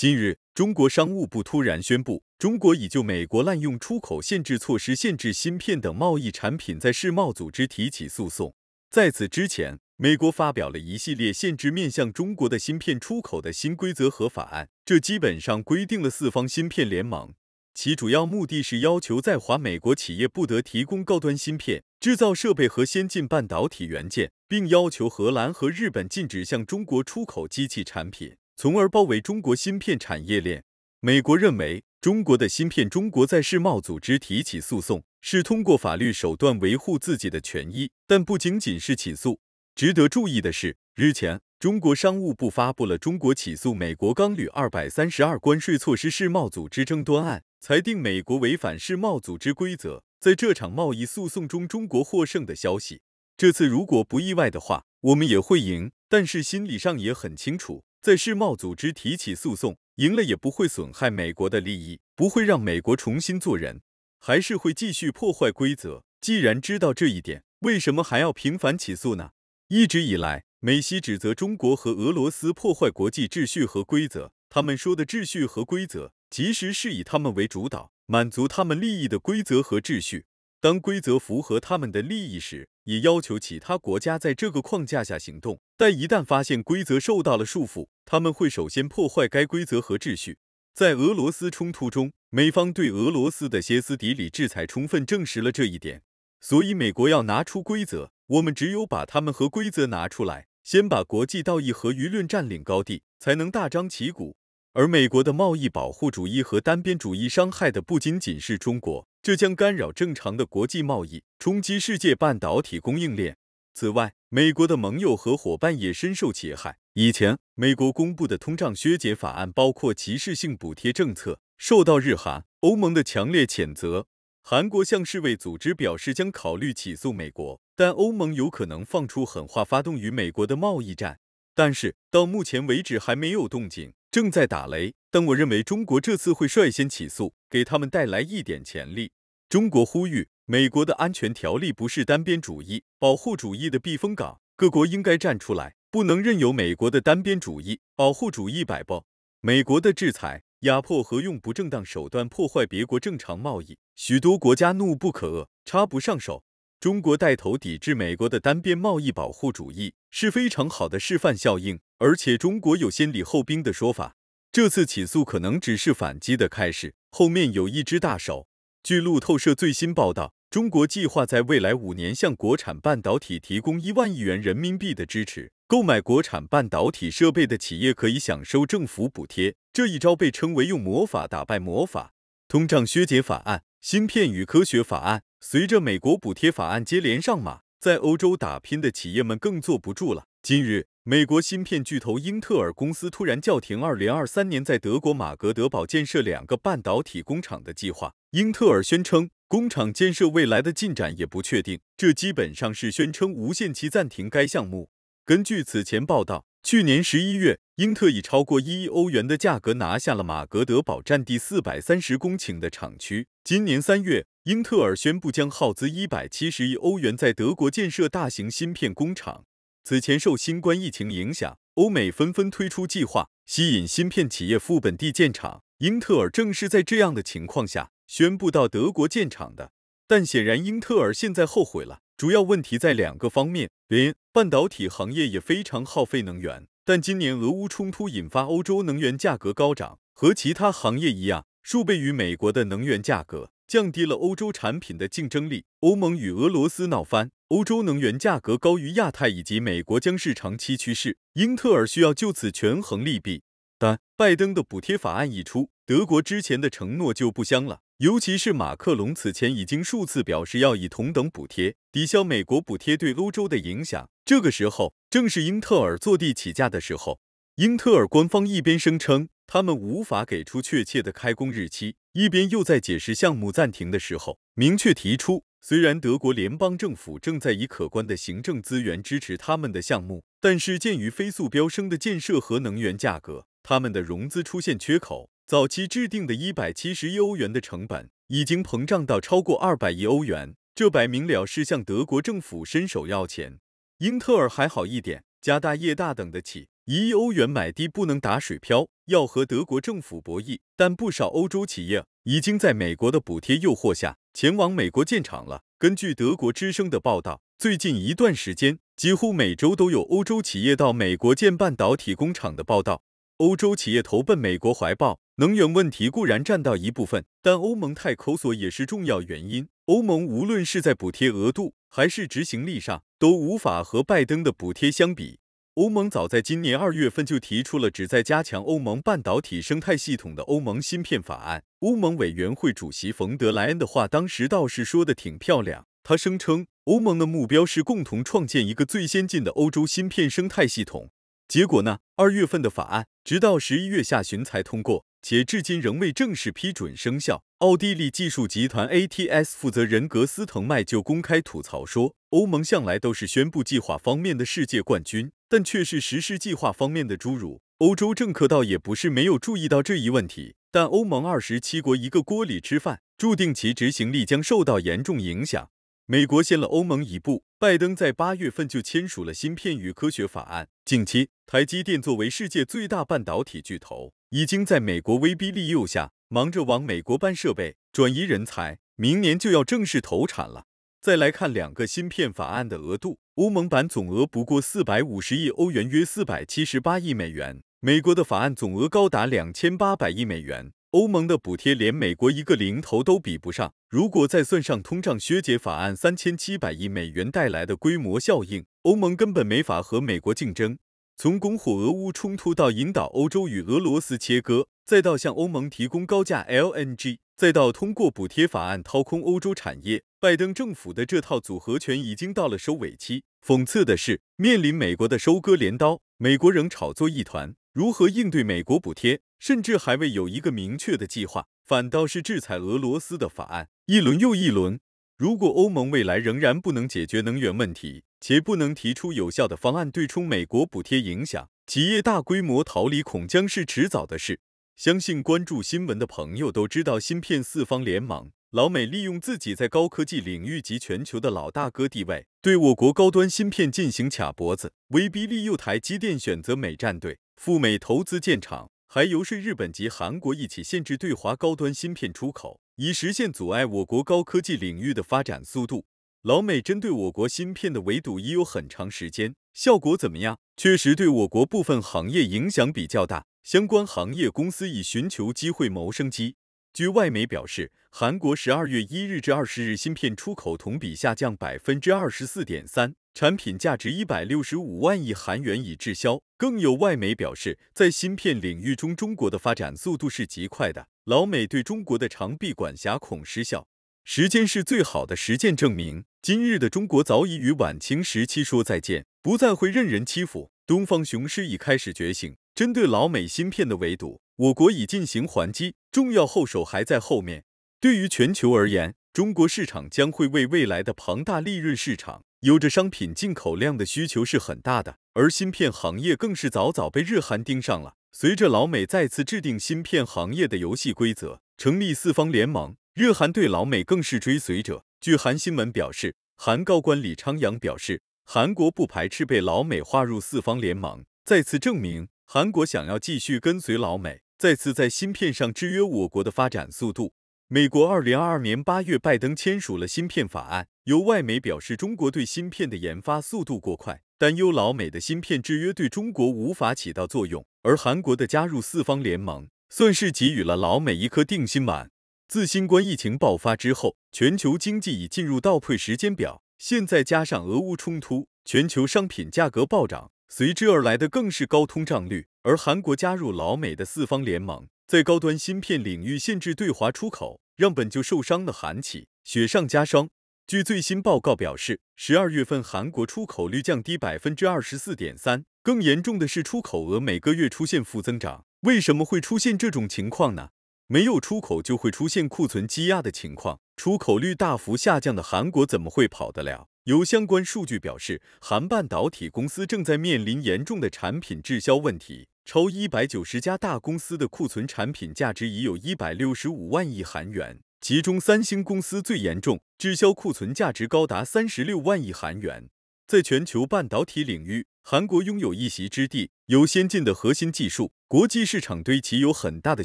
近日，中国商务部突然宣布，中国已就美国滥用出口限制措施限制芯片等贸易产品在世贸组织提起诉讼。在此之前，美国发表了一系列限制面向中国的芯片出口的新规则和法案，这基本上规定了四方芯片联盟。其主要目的是要求在华美国企业不得提供高端芯片、制造设备和先进半导体元件，并要求荷兰和日本禁止向中国出口机器产品。从而包围中国芯片产业链。美国认为中国的芯片，中国在世贸组织提起诉讼，是通过法律手段维护自己的权益，但不仅仅是起诉。值得注意的是，日前中国商务部发布了中国起诉美国钢铝二百三十二关税措施世贸组织争端案裁定，美国违反世贸组织规则。在这场贸易诉讼中，中国获胜的消息，这次如果不意外的话，我们也会赢，但是心理上也很清楚。在世贸组织提起诉讼，赢了也不会损害美国的利益，不会让美国重新做人，还是会继续破坏规则。既然知道这一点，为什么还要频繁起诉呢？一直以来，美西指责中国和俄罗斯破坏国际秩序和规则，他们说的秩序和规则，其实是以他们为主导，满足他们利益的规则和秩序。当规则符合他们的利益时，也要求其他国家在这个框架下行动。但一旦发现规则受到了束缚，他们会首先破坏该规则和秩序。在俄罗斯冲突中，美方对俄罗斯的歇斯底里制裁充分证实了这一点。所以，美国要拿出规则，我们只有把他们和规则拿出来，先把国际道义和舆论占领高地，才能大张旗鼓。而美国的贸易保护主义和单边主义伤害的不仅仅是中国，这将干扰正常的国际贸易，冲击世界半导体供应链。此外，美国的盟友和伙伴也深受其害。以前，美国公布的通胀削减法案包括歧视性补贴政策，受到日韩、欧盟的强烈谴责。韩国向世卫组织表示将考虑起诉美国，但欧盟有可能放出狠话，发动与美国的贸易战。但是到目前为止还没有动静，正在打雷。但我认为中国这次会率先起诉，给他们带来一点潜力。中国呼吁。美国的安全条例不是单边主义、保护主义的避风港，各国应该站出来，不能任由美国的单边主义、保护主义摆布。美国的制裁、压迫和用不正当手段破坏别国正常贸易，许多国家怒不可遏，插不上手。中国带头抵制美国的单边贸易保护主义，是非常好的示范效应。而且中国有先礼后兵的说法，这次起诉可能只是反击的开始，后面有一只大手。据路透社最新报道。中国计划在未来五年向国产半导体提供一万亿元人民币的支持。购买国产半导体设备的企业可以享受政府补贴。这一招被称为“用魔法打败魔法”。通胀削减法案、芯片与科学法案，随着美国补贴法案接连上马，在欧洲打拼的企业们更坐不住了。近日，美国芯片巨头英特尔公司突然叫停2023年在德国马格德堡建设两个半导体工厂的计划。英特尔宣称，工厂建设未来的进展也不确定，这基本上是宣称无限期暂停该项目。根据此前报道，去年11月，英特尔以超过1亿欧元的价格拿下了马格德堡占地430公顷的厂区。今年3月，英特尔宣布将耗资170亿欧元在德国建设大型芯片工厂。此前受新冠疫情影响，欧美纷纷推出计划，吸引芯片企业赴本地建厂。英特尔正是在这样的情况下宣布到德国建厂的。但显然，英特尔现在后悔了。主要问题在两个方面：连半导体行业也非常耗费能源，但今年俄乌冲突引发欧洲能源价格高涨，和其他行业一样，数倍于美国的能源价格。降低了欧洲产品的竞争力。欧盟与俄罗斯闹翻，欧洲能源价格高于亚太以及美国将是长期趋势。英特尔需要就此权衡利弊。但拜登的补贴法案一出，德国之前的承诺就不香了。尤其是马克龙此前已经数次表示要以同等补贴抵消美国补贴对欧洲的影响。这个时候正是英特尔坐地起价的时候。英特尔官方一边声称。他们无法给出确切的开工日期，一边又在解释项目暂停的时候明确提出，虽然德国联邦政府正在以可观的行政资源支持他们的项目，但是鉴于飞速飙升的建设和能源价格，他们的融资出现缺口，早期制定的一百七十亿欧元的成本已经膨胀到超过二百亿欧元，这摆明了是向德国政府伸手要钱。英特尔还好一点，家大业大，等得起。一亿欧元买地不能打水漂，要和德国政府博弈。但不少欧洲企业已经在美国的补贴诱惑下前往美国建厂了。根据德国之声的报道，最近一段时间，几乎每周都有欧洲企业到美国建半导体工厂的报道。欧洲企业投奔美国怀抱，能源问题固然占到一部分，但欧盟太抠索也是重要原因。欧盟无论是在补贴额度还是执行力上，都无法和拜登的补贴相比。欧盟早在今年二月份就提出了旨在加强欧盟半导体生态系统的欧盟芯片法案。欧盟委员会主席冯德莱恩的话当时倒是说的挺漂亮，他声称欧盟的目标是共同创建一个最先进的欧洲芯片生态系统。结果呢，二月份的法案直到十一月下旬才通过。且至今仍未正式批准生效。奥地利技术集团 ATS 负责人格斯滕麦就公开吐槽说：“欧盟向来都是宣布计划方面的世界冠军，但却是实施计划方面的侏儒。”欧洲政客倒也不是没有注意到这一问题，但欧盟二十七国一个锅里吃饭，注定其执行力将受到严重影响。美国先了欧盟一步，拜登在八月份就签署了《芯片与科学法案》，近期。台积电作为世界最大半导体巨头，已经在美国威逼利诱下忙着往美国搬设备、转移人才，明年就要正式投产了。再来看两个芯片法案的额度，欧盟版总额不过四百五十亿欧元，约四百七十八亿美元；美国的法案总额高达两千八百亿美元，欧盟的补贴连美国一个零头都比不上。如果再算上通胀削减法案三千七百亿美元带来的规模效应，欧盟根本没法和美国竞争。从拱火俄乌冲突到引导欧洲与俄罗斯切割，再到向欧盟提供高价 LNG，再到通过补贴法案掏空欧洲产业，拜登政府的这套组合拳已经到了收尾期。讽刺的是，面临美国的收割镰刀，美国仍炒作一团，如何应对美国补贴，甚至还未有一个明确的计划，反倒是制裁俄罗斯的法案一轮又一轮。如果欧盟未来仍然不能解决能源问题，且不能提出有效的方案对冲美国补贴影响，企业大规模逃离恐将是迟早的事。相信关注新闻的朋友都知道，芯片四方联盟，老美利用自己在高科技领域及全球的老大哥地位，对我国高端芯片进行卡脖子，威逼利诱台积电选择美战队赴美投资建厂，还游说日本及韩国一起限制对华高端芯片出口，以实现阻碍我国高科技领域的发展速度。老美针对我国芯片的围堵已有很长时间，效果怎么样？确实对我国部分行业影响比较大，相关行业公司已寻求机会谋生机。据外媒表示，韩国十二月一日至二十日芯片出口同比下降百分之二十四点三，产品价值一百六十五万亿韩元已滞销。更有外媒表示，在芯片领域中，中国的发展速度是极快的，老美对中国的长臂管辖恐失效，时间是最好的实践证明。今日的中国早已与晚清时期说再见，不再会任人欺负。东方雄狮已开始觉醒，针对老美芯片的围堵，我国已进行还击，重要后手还在后面。对于全球而言，中国市场将会为未来的庞大利润市场，有着商品进口量的需求是很大的，而芯片行业更是早早被日韩盯上了。随着老美再次制定芯片行业的游戏规则，成立四方联盟，日韩对老美更是追随者。据韩新闻表示，韩高官李昌阳表示，韩国不排斥被老美划入四方联盟，再次证明韩国想要继续跟随老美，再次在芯片上制约我国的发展速度。美国二零二二年八月，拜登签署了芯片法案，有外媒表示，中国对芯片的研发速度过快，担忧老美的芯片制约对中国无法起到作用，而韩国的加入四方联盟，算是给予了老美一颗定心丸。自新冠疫情爆发之后，全球经济已进入倒退时间表。现在加上俄乌冲突，全球商品价格暴涨，随之而来的更是高通胀率。而韩国加入老美的四方联盟，在高端芯片领域限制对华出口，让本就受伤的韩企雪上加霜。据最新报告表示，十二月份韩国出口率降低百分之二十四点三，更严重的是出口额每个月出现负增长。为什么会出现这种情况呢？没有出口就会出现库存积压的情况，出口率大幅下降的韩国怎么会跑得了？有相关数据表示，韩半导体公司正在面临严重的产品滞销问题，超一百九十家大公司的库存产品价值已有一百六十五万亿韩元，其中三星公司最严重，滞销库存价值高达三十六万亿韩元。在全球半导体领域，韩国拥有一席之地，有先进的核心技术。国际市场对其有很大的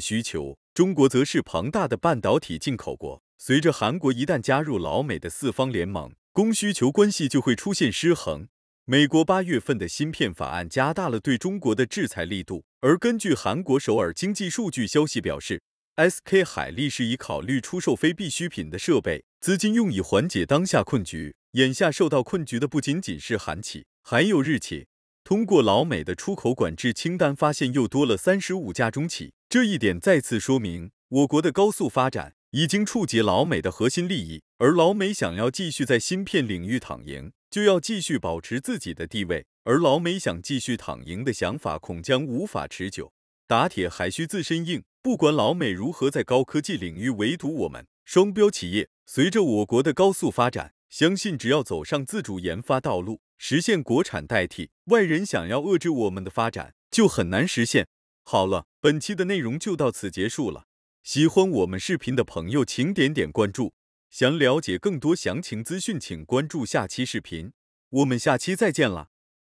需求，中国则是庞大的半导体进口国。随着韩国一旦加入老美的四方联盟，供需求关系就会出现失衡。美国八月份的芯片法案加大了对中国的制裁力度，而根据韩国首尔经济数据消息表示，S.K. 海力是已考虑出售非必需品的设备资金，用以缓解当下困局。眼下受到困局的不仅仅是韩企，还有日企。通过老美的出口管制清单，发现又多了三十五家中企，这一点再次说明，我国的高速发展已经触及老美的核心利益，而老美想要继续在芯片领域躺赢，就要继续保持自己的地位，而老美想继续躺赢的想法恐将无法持久。打铁还需自身硬，不管老美如何在高科技领域围堵我们，双标企业随着我国的高速发展。相信只要走上自主研发道路，实现国产代替，外人想要遏制我们的发展就很难实现。好了，本期的内容就到此结束了。喜欢我们视频的朋友，请点点关注。想了解更多详情资讯，请关注下期视频。我们下期再见了。